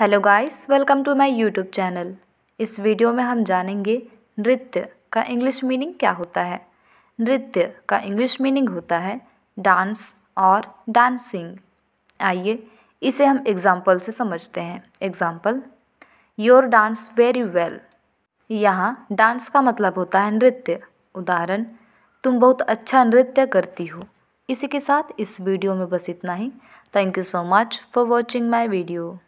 hello guys welcome to my YouTube channel इस video में हम जानेंगे नृत्य का इंग्लिश मीनिंग क्या होता है नृत्य का इंग्लिश मीनिंग होता है डांस और डांसिंग आइए इसे हम एग्जाम्पल से समझते हैं example your dance very well यहाँ डांस का मतलब होता है नृत्य उदाहरण तुम बहुत अच्छा नृत्य करती हो इसी के साथ इस वीडियो में बस इतना ही thank you so much for watching my video